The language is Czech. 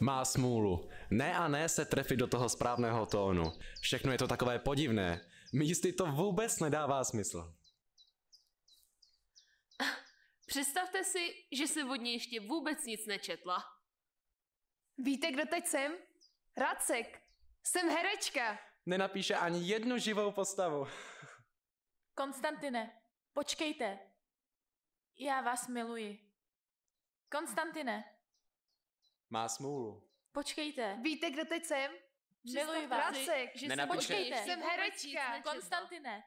má smůlu. Ne a ne se trefit do toho správného tónu. Všechno je to takové podivné. Místy to vůbec nedává smysl. Představte si, že se od ještě vůbec nic nečetla. Víte, kdo teď jsem? Racek. Jsem herečka. Nenapíše ani jednu živou postavu. Konstantine, počkejte. Já vás miluji. Konstantine, má smůlu. Počkejte. Víte, kdo teď jsem? Miluji vás. Že jsem, počkejte. Jsem herečka. Konstantine,